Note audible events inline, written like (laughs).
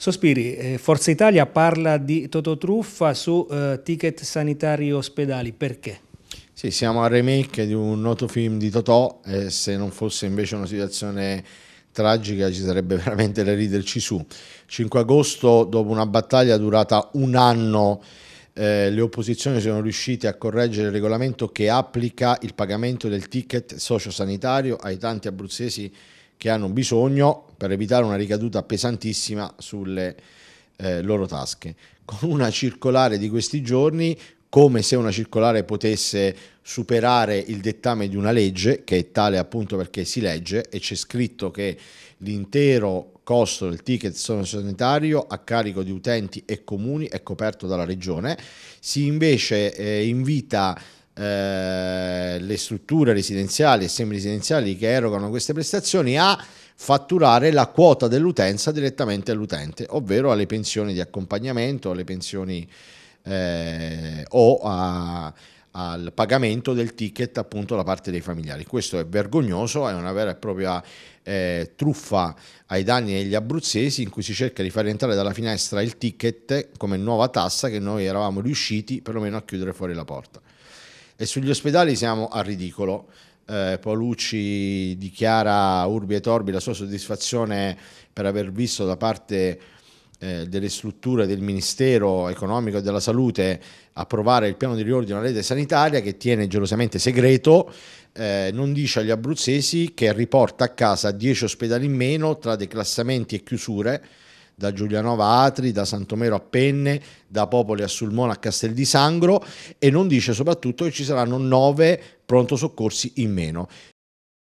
Sospiri, eh, Forza Italia parla di tototruffa su eh, ticket sanitari ospedali, perché? Sì, siamo al remake di un noto film di Totò e se non fosse invece una situazione tragica ci sarebbe (laughs) veramente da riderci su. 5 agosto, dopo una battaglia durata un anno, eh, le opposizioni sono riuscite a correggere il regolamento che applica il pagamento del ticket sociosanitario ai tanti abruzzesi che hanno bisogno per evitare una ricaduta pesantissima sulle eh, loro tasche. Con una circolare di questi giorni, come se una circolare potesse superare il dettame di una legge, che è tale appunto perché si legge e c'è scritto che l'intero costo del ticket sanitario a carico di utenti e comuni è coperto dalla regione, si invece eh, invita eh, le strutture residenziali e semiresidenziali che erogano queste prestazioni a fatturare la quota dell'utenza direttamente all'utente, ovvero alle pensioni di accompagnamento, alle pensioni eh, o a, al pagamento del ticket appunto da parte dei familiari. Questo è vergognoso, è una vera e propria eh, truffa ai danni degli abruzzesi in cui si cerca di far entrare dalla finestra il ticket come nuova tassa che noi eravamo riusciti perlomeno a chiudere fuori la porta. E sugli ospedali siamo a ridicolo. Eh, Paolucci dichiara urbi e torbi la sua soddisfazione per aver visto da parte eh, delle strutture del Ministero Economico e della Salute approvare il piano di riordino della rete sanitaria che tiene gelosamente segreto, eh, non dice agli abruzzesi che riporta a casa 10 ospedali in meno tra declassamenti e chiusure da Giulianova a Atri, da Santomero a Penne, da Popoli a Sulmona a Castel di Sangro e non dice soprattutto che ci saranno nove pronto soccorsi in meno.